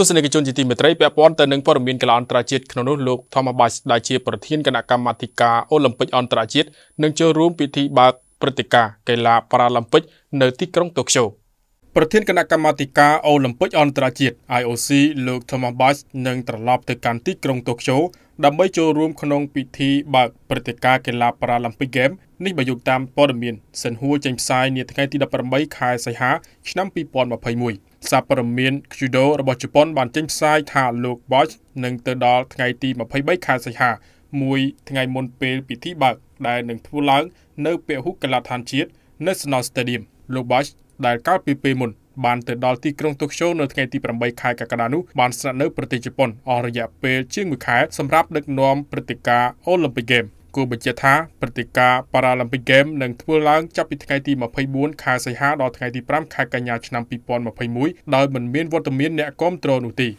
ទស្សនិកជនជាទីមេត្រីពាក់ព័ន្ធទៅនឹងព័ត៌មានកីឡាអន្តរជាតិក្នុងនោះលោក Thomas Bach ដែលជាប្រធានគណៈកម្មាធិការអូឡ িম্প ិកអន្តរជាតិនឹងចូលរួមពិធីបើកព្រឹត្តិការណ៍កីឡាប៉ារ៉ាឡ িম্প ិកនៅទីក្រុងតូក្យូប្រធានគណៈកម្មាធិការអូឡ িম্প ិកអន្តរជាតិ IOC លោក Thomas Bach នឹងត្រឡប់ទៅកាន់ទីក្រុងតូក្យូដើម្បីចូលរួមក្នុងពិធីបើកព្រឹត្តិការណ៍កីឡាប៉ារ៉ាឡ িম্প ិកហ្គេមនេះបើយោងតាមព័ត៌មានសិនហួរចេញផ្សាយនាថ្ងៃទី18ខែសីហាឆ្នាំ2021សារព័ត៌មាន Kyudo របស់ជប៉ុន បានចេញផ្សាយថាលោក Bosch នឹងទៅដល់ថ្ងៃទី23ខែសីហាមួយថ្ងៃមុនពេលពិធីបើកដែលនឹងធ្វើឡើង នៅពហុកីឡដ្ឋានជាតិ National Stadium លោក Bosch ដែលកាលពីពេលមុនបានទៅដល់ទីក្រុងតូក្យូនៅថ្ងៃទី8ខែកក្កដានោះបានស្នាក់នៅប្រទេសជប៉ុនអស់រយៈពេលជាង1ខែសម្រាប់ដឹកនាំព្រឹត្តិការណ៍ Olympic Games គួរបញ្ជាក់ថាព្រឹត្តិការណ៍ប៉ារ៉ាឡឹមពិកហ្គេមនឹងធ្វើឡើងចាប់ពីថ្ងៃទី24ខែសីហាដល់ថ្ងៃទី5ខែកញ្ញាឆ្នាំ2021ដោយមិនមានវត្តមានអ្នកគាំទ្រនោះទេ។